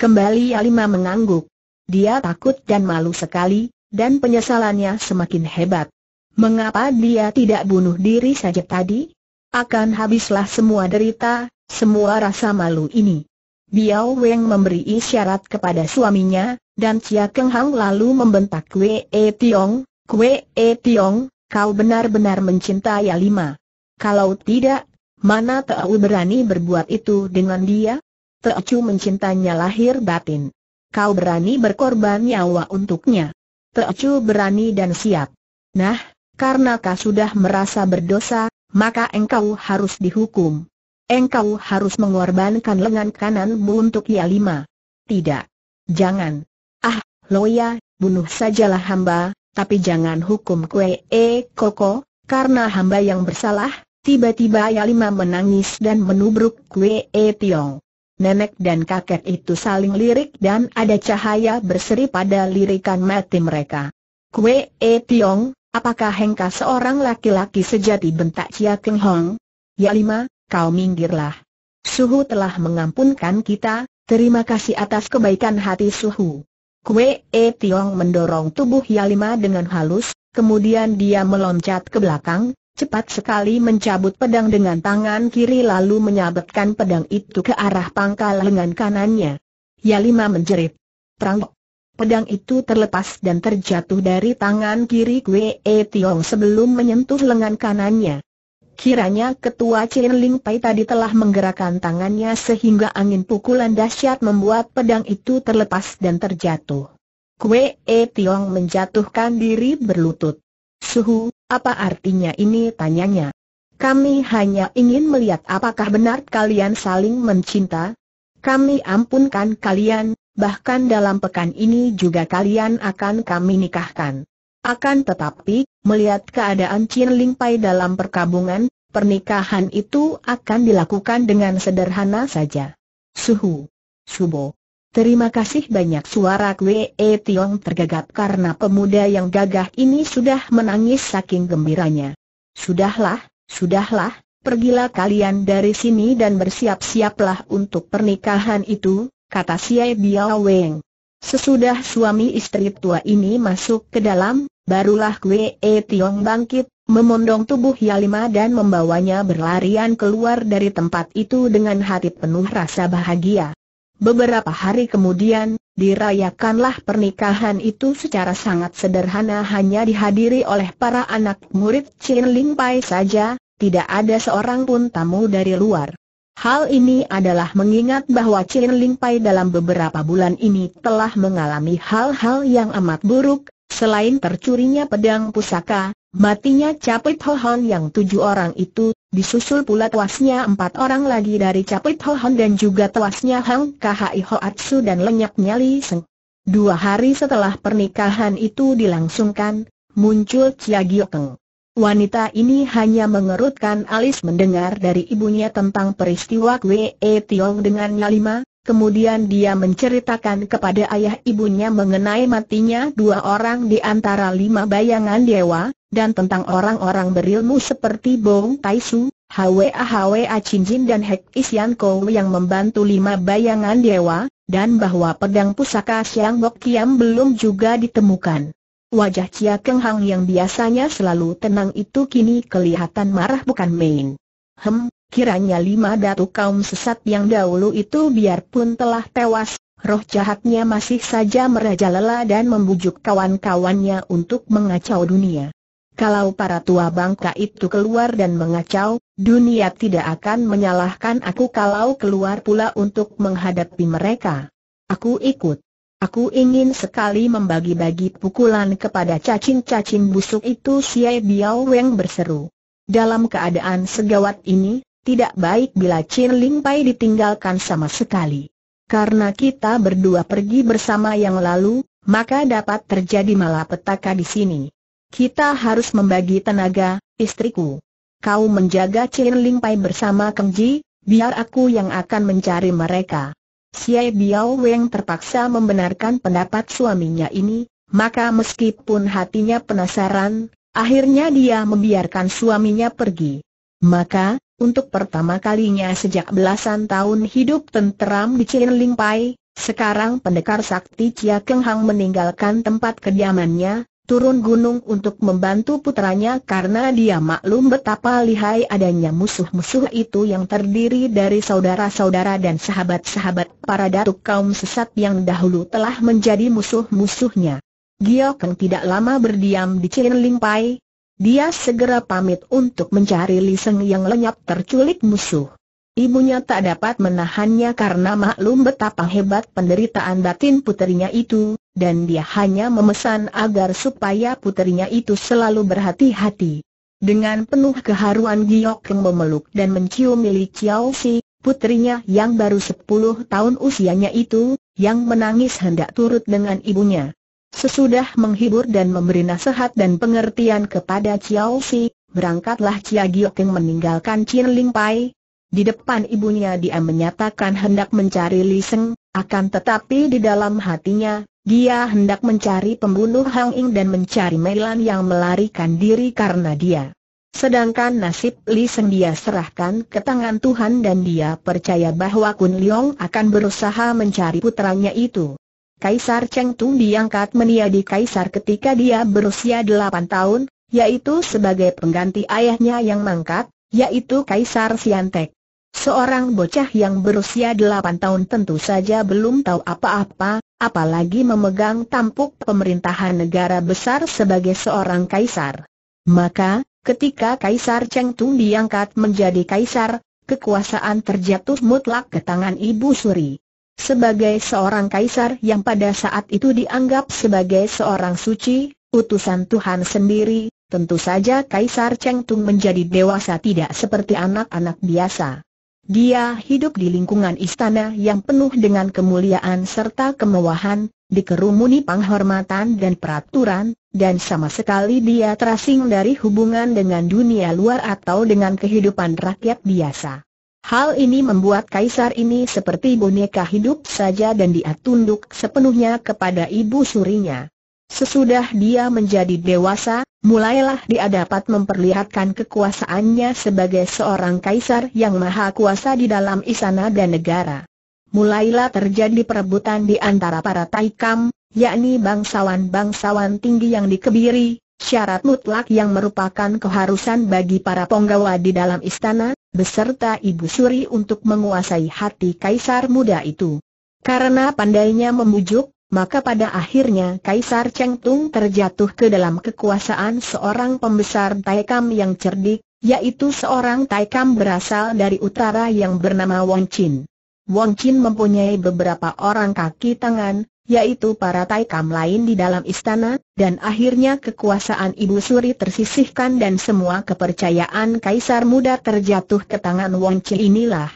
Kembali Yalima mengangguk. Dia takut dan malu sekali, dan penyesalannya semakin hebat. Mengapa dia tidak bunuh diri saja tadi? Akan habislah semua derita, semua rasa malu ini. Biao Weng memberi isyarat kepada suaminya, dan Chia Keng Hang lalu membentak Kue E Tiong, Kue E Tiong, kau benar-benar mencintai Alima. Kalau tidak, mana Teu berani berbuat itu dengan dia? Teu mencintanya lahir batin. Kau berani berkorban nyawa untuknya. Teu berani dan siap. Nah, karena kau sudah merasa berdosa, maka engkau harus dihukum. Engkau harus mengorbankan lengan kananmu untuk Yalima. Tidak. Jangan. Loya, bunuh sajalah hamba, tapi jangan hukum kue e koko, karena hamba yang bersalah, tiba-tiba Yalima menangis dan menubruk kue e tiong. Nenek dan kakek itu saling lirik dan ada cahaya berseri pada lirikan mati mereka. Kue e tiong, apakah Hengka seorang laki-laki sejati bentak Chia Keng Hong? Yalima, kau minggirlah. Suhu telah mengampunkan kita, terima kasih atas kebaikan hati Suhu. Kue E Tiong mendorong tubuh Yalima dengan halus, kemudian dia meloncat ke belakang, cepat sekali mencabut pedang dengan tangan kiri lalu menyabetkan pedang itu ke arah pangkal lengan kanannya. Yalima menjerit. Terang. Pedang itu terlepas dan terjatuh dari tangan kiri Kue E Tiong sebelum menyentuh lengan kanannya. Kiranya ketua Chin Ling Pai tadi telah menggerakkan tangannya sehingga angin pukulan dahsyat membuat pedang itu terlepas dan terjatuh. Kue E Tiong menjatuhkan diri berlutut. Suhu, apa artinya ini tanyanya? Kami hanya ingin melihat apakah benar kalian saling mencinta. Kami ampunkan kalian, bahkan dalam pekan ini juga kalian akan kami nikahkan. Akan tetapi, melihat keadaan Chin Ling Pai dalam perkabungan, pernikahan itu akan dilakukan dengan sederhana saja. Suhu. Subo. Terima kasih banyak suara Kwee e Tiong tergagap karena pemuda yang gagah ini sudah menangis saking gembiranya. Sudahlah, sudahlah, pergilah kalian dari sini dan bersiap-siaplah untuk pernikahan itu, kata Siai Biao Weng. Sesudah suami istri tua ini masuk ke dalam, Barulah Kwe E Tiong bangkit, memondong tubuh Yalima dan membawanya berlarian keluar dari tempat itu dengan hati penuh rasa bahagia. Beberapa hari kemudian, dirayakanlah pernikahan itu secara sangat sederhana hanya dihadiri oleh para anak murid Chin Ling Pai saja, tidak ada seorang pun tamu dari luar. Hal ini adalah mengingat bahwa Chin Ling Pai dalam beberapa bulan ini telah mengalami hal-hal yang amat buruk, Selain tercurinya pedang pusaka, matinya Capit Hohon yang tujuh orang itu, disusul pula tewasnya empat orang lagi dari Capit Hohon dan juga tewasnya Hang Kahai Hoatsu dan lenyapnya Li Seng. Dua hari setelah pernikahan itu dilangsungkan, muncul Chia Giokeng. Wanita ini hanya mengerutkan alis mendengar dari ibunya tentang peristiwa Kwe e Tiong dengan Nyalima, Kemudian dia menceritakan kepada ayah ibunya mengenai matinya dua orang di antara lima bayangan dewa, dan tentang orang-orang berilmu seperti Bong Taisu, Hwa Hwa Jin dan Hek Isian Kou yang membantu lima bayangan dewa, dan bahwa pedang pusaka Siang Bok Kiam belum juga ditemukan. Wajah Cia Keng Hang yang biasanya selalu tenang itu kini kelihatan marah bukan main. Hem, Kiranya lima datu kaum sesat yang dahulu itu biarpun telah tewas, roh jahatnya masih saja merajalela dan membujuk kawan-kawannya untuk mengacau dunia. Kalau para tua bangka itu keluar dan mengacau, dunia tidak akan menyalahkan aku kalau keluar pula untuk menghadapi mereka. Aku ikut. Aku ingin sekali membagi-bagi pukulan kepada cacing-cacing busuk itu Si Biao Weng berseru. Dalam keadaan segawat ini, tidak baik bila Chin Ling Pai ditinggalkan sama sekali. Karena kita berdua pergi bersama yang lalu, maka dapat terjadi malapetaka di sini. Kita harus membagi tenaga, istriku. Kau menjaga Chin Ling Pai bersama Kang Ji, biar aku yang akan mencari mereka. Xie Biao Weng terpaksa membenarkan pendapat suaminya ini, maka meskipun hatinya penasaran, akhirnya dia membiarkan suaminya pergi. Maka, untuk pertama kalinya sejak belasan tahun hidup tenteram di Cirling Pai, sekarang pendekar sakti Chia Keng Hang meninggalkan tempat kediamannya, turun gunung untuk membantu putranya karena dia maklum betapa lihai adanya musuh-musuh itu yang terdiri dari saudara-saudara dan sahabat-sahabat para datuk kaum sesat yang dahulu telah menjadi musuh-musuhnya. Giokeng tidak lama berdiam di Cirling Pai, dia segera pamit untuk mencari Liseng yang lenyap terculik musuh. Ibunya tak dapat menahannya karena maklum betapa hebat penderitaan batin puterinya itu, dan dia hanya memesan agar supaya puterinya itu selalu berhati-hati. Dengan penuh keharuan Giok yang memeluk dan mencium Li Chiao Si, putrinya yang baru 10 tahun usianya itu, yang menangis hendak turut dengan ibunya. Sesudah menghibur dan memberi nasihat dan pengertian kepada Chiao Si, berangkatlah Chia Giokeng meninggalkan Chin Ling Pai. Di depan ibunya dia menyatakan hendak mencari Li Seng, akan tetapi di dalam hatinya, dia hendak mencari pembunuh Hang Ying dan mencari Melan yang melarikan diri karena dia. Sedangkan nasib Li Seng dia serahkan ke tangan Tuhan dan dia percaya bahwa Kun Leong akan berusaha mencari putranya itu. Kaisar Cheng Tung diangkat menjadi kaisar ketika dia berusia 8 tahun, yaitu sebagai pengganti ayahnya yang mangkat, yaitu Kaisar Siantek. Seorang bocah yang berusia 8 tahun tentu saja belum tahu apa-apa, apalagi memegang tampuk pemerintahan negara besar sebagai seorang kaisar. Maka, ketika Kaisar Cheng Tung diangkat menjadi kaisar, kekuasaan terjatuh mutlak ke tangan Ibu Suri. Sebagai seorang kaisar yang pada saat itu dianggap sebagai seorang suci, utusan Tuhan sendiri, tentu saja Kaisar Cheng Tung menjadi dewasa tidak seperti anak-anak biasa. Dia hidup di lingkungan istana yang penuh dengan kemuliaan serta kemewahan, dikerumuni penghormatan dan peraturan, dan sama sekali dia terasing dari hubungan dengan dunia luar atau dengan kehidupan rakyat biasa. Hal ini membuat kaisar ini seperti boneka hidup saja dan dia tunduk sepenuhnya kepada ibu surinya. Sesudah dia menjadi dewasa, mulailah dia dapat memperlihatkan kekuasaannya sebagai seorang kaisar yang maha kuasa di dalam istana dan negara. Mulailah terjadi perebutan di antara para taikam, yakni bangsawan-bangsawan tinggi yang dikebiri, syarat mutlak yang merupakan keharusan bagi para penggawa di dalam istana, beserta Ibu Suri untuk menguasai hati Kaisar muda itu. Karena pandainya memujuk, maka pada akhirnya Kaisar Cheng Tung terjatuh ke dalam kekuasaan seorang pembesar Taikam yang cerdik, yaitu seorang Taikam berasal dari utara yang bernama Wong Chin. Wong Chin mempunyai beberapa orang kaki tangan, yaitu para taikam lain di dalam istana, dan akhirnya kekuasaan Ibu Suri tersisihkan dan semua kepercayaan Kaisar Muda terjatuh ke tangan Wong Chi inilah.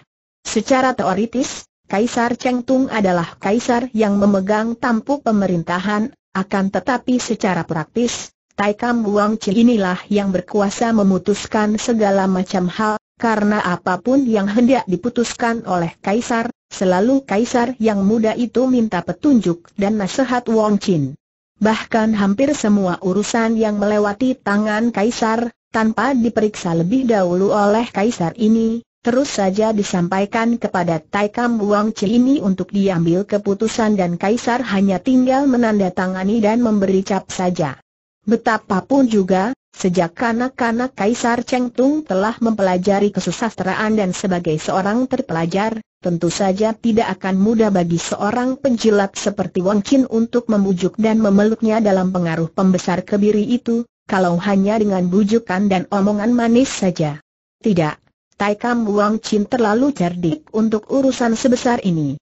Secara teoritis, Kaisar Cheng Tung adalah kaisar yang memegang tampuk pemerintahan, akan tetapi secara praktis, Taikam Wong Chi inilah yang berkuasa memutuskan segala macam hal, karena apapun yang hendak diputuskan oleh kaisar, Selalu kaisar yang muda itu minta petunjuk dan nasihat Wong Chin. Bahkan hampir semua urusan yang melewati tangan kaisar, tanpa diperiksa lebih dahulu oleh kaisar ini, terus saja disampaikan kepada Taikam Wong Chin ini untuk diambil keputusan dan kaisar hanya tinggal menandatangani dan memberi cap saja. Betapapun juga, Sejak kanak-kanak Kaisar Cheng Tung telah mempelajari kesusasteraan dan sebagai seorang terpelajar, tentu saja tidak akan mudah bagi seorang penjilat seperti Wang Qin untuk membujuk dan memeluknya dalam pengaruh pembesar kebiri itu, kalau hanya dengan bujukan dan omongan manis saja. Tidak, Tai Kam Wang Qin terlalu cerdik untuk urusan sebesar ini.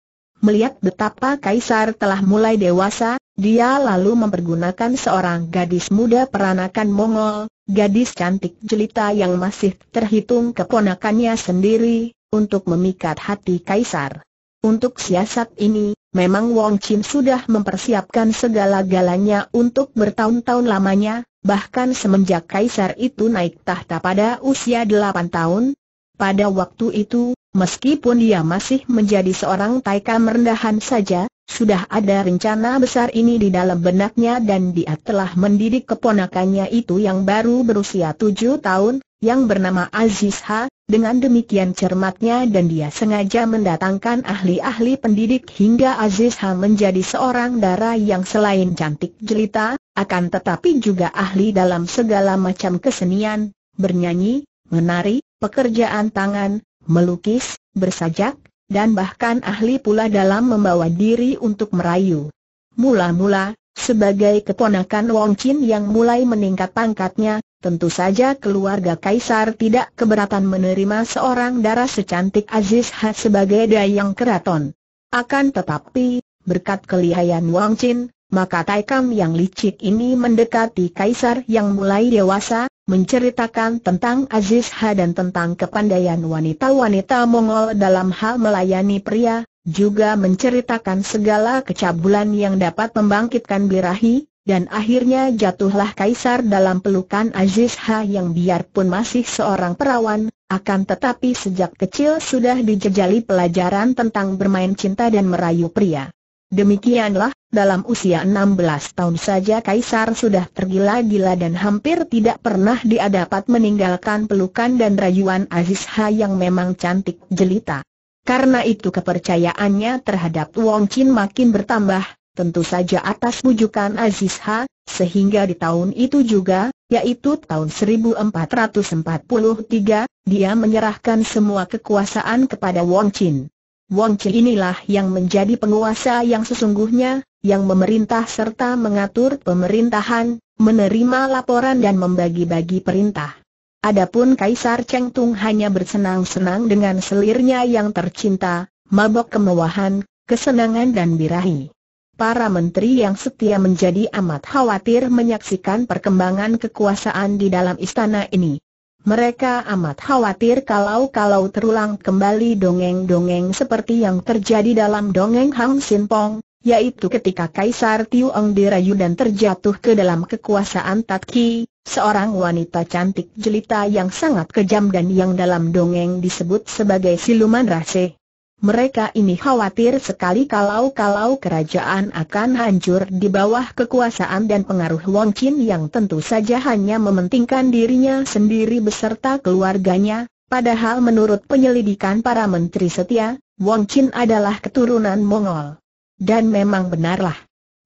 Melihat betapa Kaisar telah mulai dewasa, dia lalu mempergunakan seorang gadis muda peranakan Mongol, gadis cantik jelita yang masih terhitung keponakannya sendiri, untuk memikat hati Kaisar. Untuk siasat ini, memang Wong Chin sudah mempersiapkan segala-galanya untuk bertahun-tahun lamanya, bahkan semenjak Kaisar itu naik tahta pada usia 8 tahun. Pada waktu itu, Meskipun dia masih menjadi seorang taika merendahan saja, sudah ada rencana besar ini di dalam benaknya dan dia telah mendidik keponakannya itu yang baru berusia tujuh tahun, yang bernama Aziz Ha, dengan demikian cermatnya dan dia sengaja mendatangkan ahli-ahli pendidik hingga Aziz Ha menjadi seorang dara yang selain cantik jelita, akan tetapi juga ahli dalam segala macam kesenian, bernyanyi, menari, pekerjaan tangan, melukis, bersajak, dan bahkan ahli pula dalam membawa diri untuk merayu. Mula-mula, sebagai keponakan Wong Chin yang mulai meningkat pangkatnya, tentu saja keluarga Kaisar tidak keberatan menerima seorang darah secantik Aziz Ha sebagai dayang keraton. Akan tetapi, berkat kelihayan Wong Chin, maka Taikam yang licik ini mendekati Kaisar yang mulai dewasa, menceritakan tentang Aziz Ha dan tentang kepandaian wanita-wanita Mongol dalam hal melayani pria, juga menceritakan segala kecabulan yang dapat membangkitkan birahi, dan akhirnya jatuhlah kaisar dalam pelukan Aziz Ha yang biarpun masih seorang perawan, akan tetapi sejak kecil sudah dijejali pelajaran tentang bermain cinta dan merayu pria. Demikianlah, dalam usia 16 tahun saja Kaisar sudah tergila-gila dan hampir tidak pernah dia dapat meninggalkan pelukan dan rayuan Aziz Ha yang memang cantik jelita. Karena itu kepercayaannya terhadap Wong Chin makin bertambah, tentu saja atas bujukan Aziz Ha, sehingga di tahun itu juga, yaitu tahun 1443, dia menyerahkan semua kekuasaan kepada Wong Chin. Wong Chin inilah yang menjadi penguasa yang sesungguhnya, yang memerintah serta mengatur pemerintahan, menerima laporan dan membagi-bagi perintah. Adapun Kaisar Cheng Tung hanya bersenang-senang dengan selirnya yang tercinta, mabok kemewahan, kesenangan dan birahi. Para menteri yang setia menjadi amat khawatir menyaksikan perkembangan kekuasaan di dalam istana ini. Mereka amat khawatir kalau-kalau terulang kembali dongeng-dongeng seperti yang terjadi dalam dongeng Hang Sin Pong, yaitu ketika Kaisar Tiuang dirayu dan terjatuh ke dalam kekuasaan Tat Ki, seorang wanita cantik jelita yang sangat kejam dan yang dalam dongeng disebut sebagai siluman rase. Mereka ini khawatir sekali kalau-kalau kerajaan akan hancur di bawah kekuasaan dan pengaruh Wong Chin yang tentu saja hanya mementingkan dirinya sendiri beserta keluarganya, padahal menurut penyelidikan para menteri setia, Wong Chin adalah keturunan Mongol. Dan memang benarlah.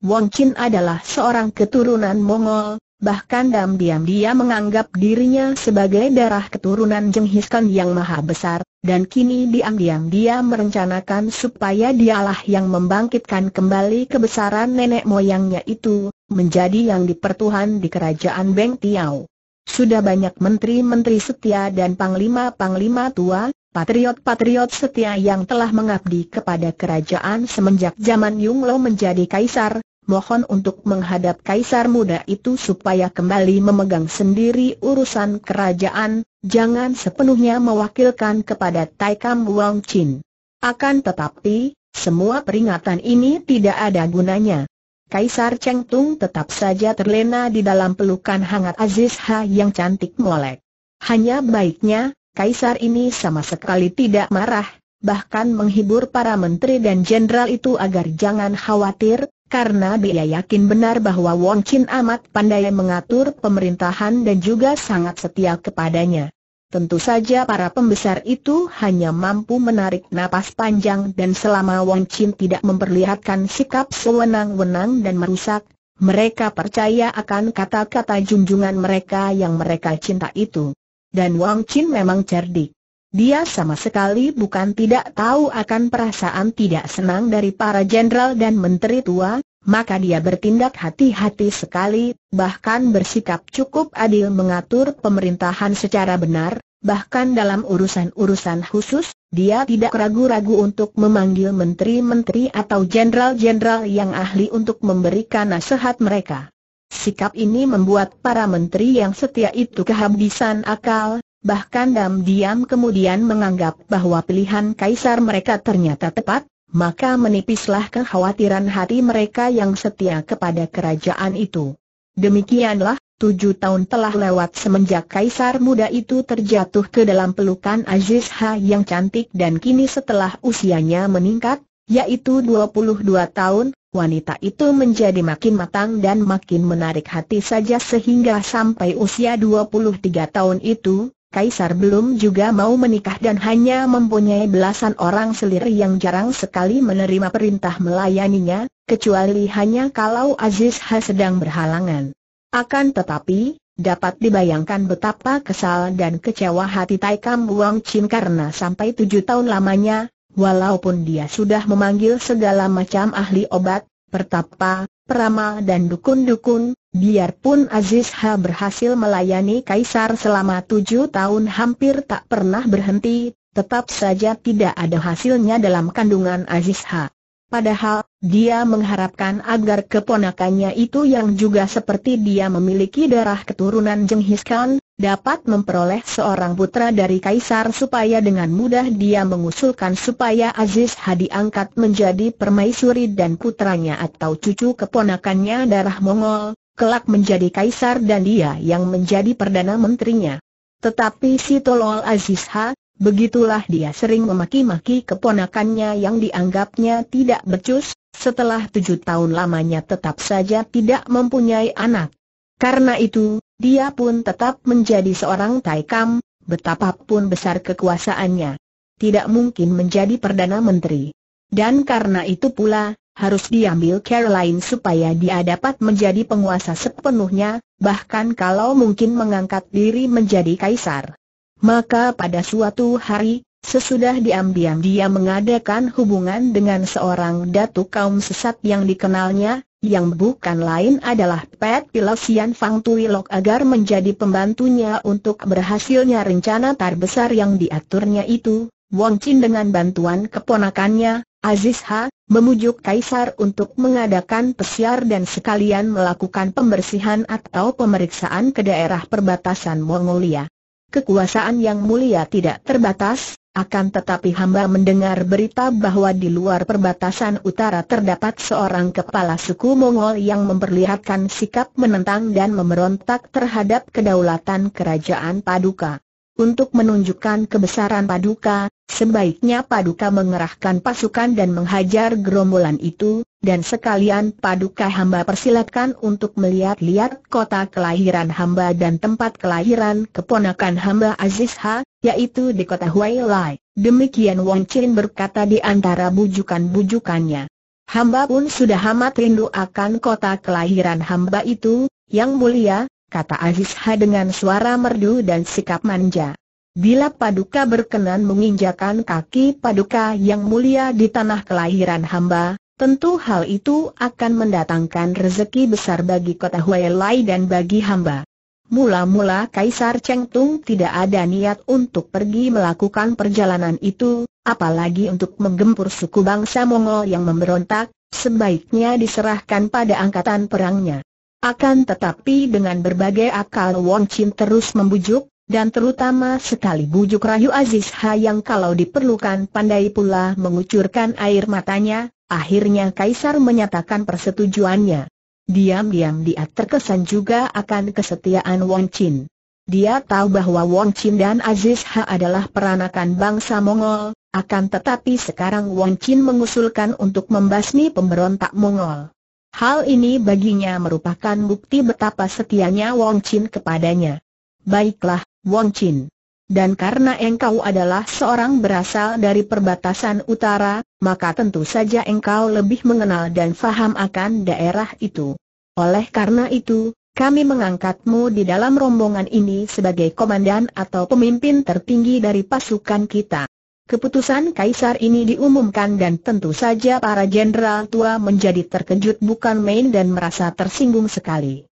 Wong Chin adalah seorang keturunan Mongol, bahkan diam-diam dia menganggap dirinya sebagai darah keturunan Jenghiskan yang maha besar, dan kini diam-diam dia merencanakan supaya dialah yang membangkitkan kembali kebesaran nenek moyangnya itu, menjadi yang dipertuhan di kerajaan Beng Tiao. Sudah banyak menteri-menteri setia dan panglima-panglima tua, patriot-patriot setia yang telah mengabdi kepada kerajaan semenjak zaman Yung Lo menjadi kaisar, mohon untuk menghadap kaisar muda itu supaya kembali memegang sendiri urusan kerajaan, jangan sepenuhnya mewakilkan kepada Taikam Wong Chin. Akan tetapi, semua peringatan ini tidak ada gunanya. Kaisar Cheng Tung tetap saja terlena di dalam pelukan hangat Aziz Ha yang cantik molek. Hanya baiknya, Kaisar ini sama sekali tidak marah, bahkan menghibur para menteri dan jenderal itu agar jangan khawatir, karena dia yakin benar bahwa Wong Chin amat pandai mengatur pemerintahan dan juga sangat setia kepadanya. Tentu saja para pembesar itu hanya mampu menarik napas panjang dan selama Wong Chin tidak memperlihatkan sikap sewenang-wenang dan merusak, mereka percaya akan kata-kata junjungan mereka yang mereka cinta itu. Dan Wang Chin memang cerdik. Dia sama sekali bukan tidak tahu akan perasaan tidak senang dari para jenderal dan menteri tua, maka dia bertindak hati-hati sekali, bahkan bersikap cukup adil mengatur pemerintahan secara benar, bahkan dalam urusan-urusan khusus, dia tidak ragu-ragu untuk memanggil menteri-menteri atau jenderal-jenderal yang ahli untuk memberikan nasihat mereka. Sikap ini membuat para menteri yang setia itu kehabisan akal, bahkan diam-diam kemudian menganggap bahwa pilihan kaisar mereka ternyata tepat, maka menipislah kekhawatiran hati mereka yang setia kepada kerajaan itu. Demikianlah, tujuh tahun telah lewat semenjak kaisar muda itu terjatuh ke dalam pelukan Aziz Ha yang cantik dan kini setelah usianya meningkat, yaitu 22 tahun, wanita itu menjadi makin matang dan makin menarik hati saja sehingga sampai usia 23 tahun itu, Kaisar belum juga mau menikah dan hanya mempunyai belasan orang selir yang jarang sekali menerima perintah melayaninya, kecuali hanya kalau Aziz Ha sedang berhalangan. Akan tetapi, dapat dibayangkan betapa kesal dan kecewa hati Taikam Wang Chin karena sampai tujuh tahun lamanya, walaupun dia sudah memanggil segala macam ahli obat, pertapa, peramal dan dukun-dukun, Biarpun Aziz H berhasil melayani Kaisar selama tujuh tahun hampir tak pernah berhenti, tetap saja tidak ada hasilnya dalam kandungan Aziz H. Padahal, dia mengharapkan agar keponakannya itu yang juga seperti dia memiliki darah keturunan Jenghis Khan, dapat memperoleh seorang putra dari Kaisar supaya dengan mudah dia mengusulkan supaya Aziz H diangkat menjadi permaisuri dan putranya atau cucu keponakannya darah Mongol, kelak menjadi kaisar dan dia yang menjadi perdana menterinya. Tetapi si Tolol Azizha, begitulah dia sering memaki-maki keponakannya yang dianggapnya tidak becus, setelah tujuh tahun lamanya tetap saja tidak mempunyai anak. Karena itu, dia pun tetap menjadi seorang taikam, betapapun besar kekuasaannya. Tidak mungkin menjadi Perdana Menteri. Dan karena itu pula, harus diambil Caroline supaya dia dapat menjadi penguasa sepenuhnya, bahkan kalau mungkin mengangkat diri menjadi kaisar. Maka pada suatu hari, sesudah diam-diam dia mengadakan hubungan dengan seorang datu kaum sesat yang dikenalnya, yang bukan lain adalah Pet Pilosian Fang Tuilok agar menjadi pembantunya untuk berhasilnya rencana tar besar yang diaturnya itu, Wong Chin dengan bantuan keponakannya, Aziz Ha, memujuk Kaisar untuk mengadakan pesiar dan sekalian melakukan pembersihan atau pemeriksaan ke daerah perbatasan Mongolia. Kekuasaan yang mulia tidak terbatas, akan tetapi hamba mendengar berita bahwa di luar perbatasan utara terdapat seorang kepala suku Mongol yang memperlihatkan sikap menentang dan memberontak terhadap kedaulatan kerajaan Paduka. Untuk menunjukkan kebesaran Paduka, Sebaiknya Paduka mengerahkan pasukan dan menghajar gerombolan itu, dan sekalian Paduka hamba persilakan untuk melihat-lihat kota kelahiran hamba dan tempat kelahiran keponakan hamba Aziz Ha, yaitu di kota Huai Lai. Demikian Wong Chin berkata di antara bujukan-bujukannya. Hamba pun sudah amat rindu akan kota kelahiran hamba itu, yang mulia, kata Aziz Ha dengan suara merdu dan sikap manja. Bila paduka berkenan menginjakan kaki paduka yang mulia di tanah kelahiran hamba, tentu hal itu akan mendatangkan rezeki besar bagi kota Huelai dan bagi hamba. Mula-mula Kaisar Cheng Tung tidak ada niat untuk pergi melakukan perjalanan itu, apalagi untuk menggempur suku bangsa Mongol yang memberontak, sebaiknya diserahkan pada angkatan perangnya. Akan tetapi dengan berbagai akal Wong Chin terus membujuk, dan terutama sekali bujuk rayu Aziz Ha yang kalau diperlukan pandai pula mengucurkan air matanya, akhirnya Kaisar menyatakan persetujuannya. Diam-diam dia terkesan juga akan kesetiaan Wong Chin. Dia tahu bahwa Wong Chin dan Aziz Ha adalah peranakan bangsa Mongol, akan tetapi sekarang Wong Chin mengusulkan untuk membasmi pemberontak Mongol. Hal ini baginya merupakan bukti betapa setianya Wong Chin kepadanya. Baiklah, Wong Chin. Dan karena engkau adalah seorang berasal dari perbatasan utara, maka tentu saja engkau lebih mengenal dan faham akan daerah itu. Oleh karena itu, kami mengangkatmu di dalam rombongan ini sebagai komandan atau pemimpin tertinggi dari pasukan kita. Keputusan kaisar ini diumumkan dan tentu saja para jenderal tua menjadi terkejut bukan main dan merasa tersinggung sekali.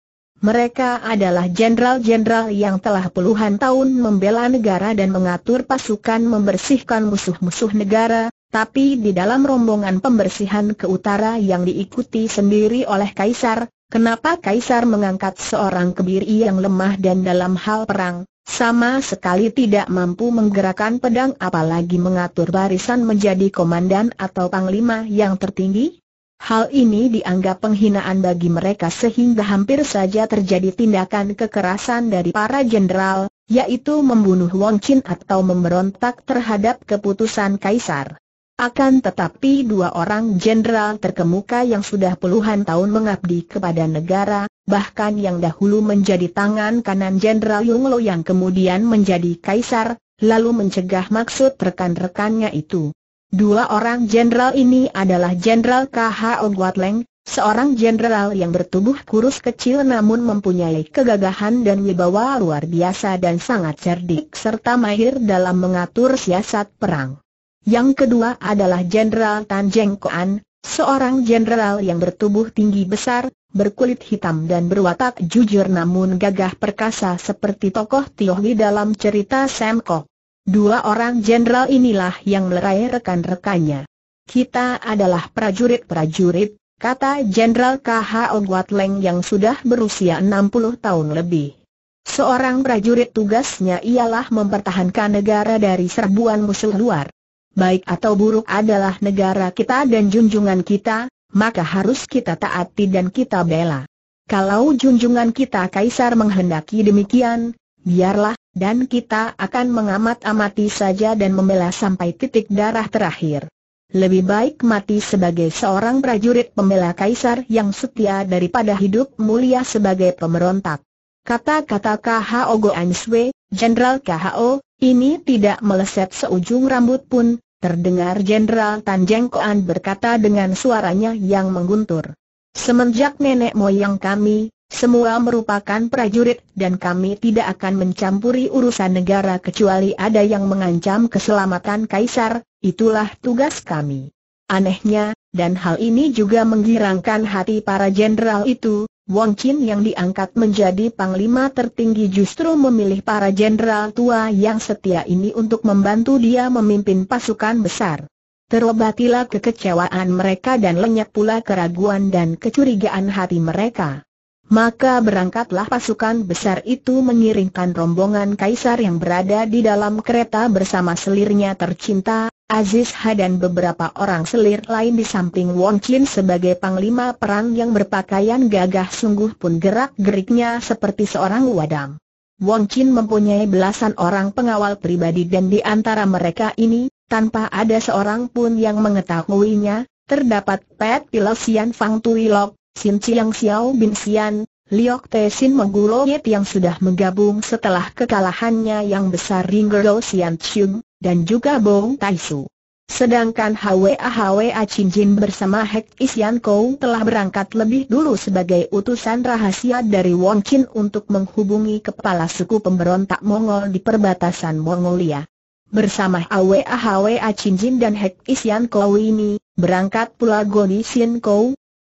Mereka adalah jenderal-jenderal yang telah puluhan tahun membela negara dan mengatur pasukan membersihkan musuh-musuh negara, tapi di dalam rombongan pembersihan ke utara yang diikuti sendiri oleh Kaisar, kenapa Kaisar mengangkat seorang kebiri yang lemah dan dalam hal perang, sama sekali tidak mampu menggerakkan pedang apalagi mengatur barisan menjadi komandan atau panglima yang tertinggi? Hal ini dianggap penghinaan bagi mereka sehingga hampir saja terjadi tindakan kekerasan dari para jenderal, yaitu membunuh Wong Chin atau memberontak terhadap keputusan kaisar. Akan tetapi dua orang jenderal terkemuka yang sudah puluhan tahun mengabdi kepada negara, bahkan yang dahulu menjadi tangan kanan Jenderal Yung Lo yang kemudian menjadi kaisar, lalu mencegah maksud rekan-rekannya itu. Dua orang jenderal ini adalah Jenderal K.H. Ogwatleng, seorang jenderal yang bertubuh kurus kecil namun mempunyai kegagahan dan wibawa luar biasa dan sangat cerdik serta mahir dalam mengatur siasat perang. Yang kedua adalah Jenderal Tan Jeng Koan, seorang jenderal yang bertubuh tinggi besar, berkulit hitam dan berwatak jujur namun gagah perkasa seperti tokoh Tiohwi dalam cerita Sam Kok. Dua orang jenderal inilah yang melerai rekan-rekannya. Kita adalah prajurit-prajurit, kata Jenderal KH Oguat Leng yang sudah berusia 60 tahun lebih. Seorang prajurit tugasnya ialah mempertahankan negara dari serbuan musuh luar. Baik atau buruk adalah negara kita dan junjungan kita, maka harus kita taati dan kita bela. Kalau junjungan kita kaisar menghendaki demikian, biarlah, dan kita akan mengamat-amati saja dan membela sampai titik darah terakhir. Lebih baik mati sebagai seorang prajurit pembela kaisar yang setia daripada hidup mulia sebagai pemberontak. Kata-kata KHO Goan Sui, Jenderal KHO, ini tidak meleset seujung rambut pun, terdengar Jenderal Tan Jeng Koan berkata dengan suaranya yang mengguntur. Semenjak nenek moyang kami, semua merupakan prajurit dan kami tidak akan mencampuri urusan negara kecuali ada yang mengancam keselamatan kaisar, itulah tugas kami. Anehnya, dan hal ini juga menggirangkan hati para jenderal itu, Wong Chin yang diangkat menjadi panglima tertinggi justru memilih para jenderal tua yang setia ini untuk membantu dia memimpin pasukan besar. Terobatilah kekecewaan mereka dan lenyap pula keraguan dan kecurigaan hati mereka. Maka berangkatlah pasukan besar itu mengiringkan rombongan kaisar yang berada di dalam kereta bersama selirnya tercinta, Aziz Ha dan beberapa orang selir lain di samping Wong Chin sebagai panglima perang yang berpakaian gagah sungguh pun gerak-geriknya seperti seorang wadam. Wong Chin mempunyai belasan orang pengawal pribadi dan di antara mereka ini, tanpa ada seorang pun yang mengetahuinya, terdapat Pat Pilosian Fang Tuilok, Sin Chiang Xiao Bin Xian, Liok Te Sin Mengguloyet yang sudah menggabung setelah kekalahannya yang besar Ringgo Xian Chung, dan juga Bong Tai Su. Sedangkan Hwa Hwa Chin Jin bersama Hek Isian Kou telah berangkat lebih dulu sebagai utusan rahasia dari Wong Chin untuk menghubungi kepala suku pemberontak Mongol di perbatasan Mongolia. Bersama Hwa Hwa Chin Jin dan Hek Isian Kou ini, berangkat pula Goni Xian Kou,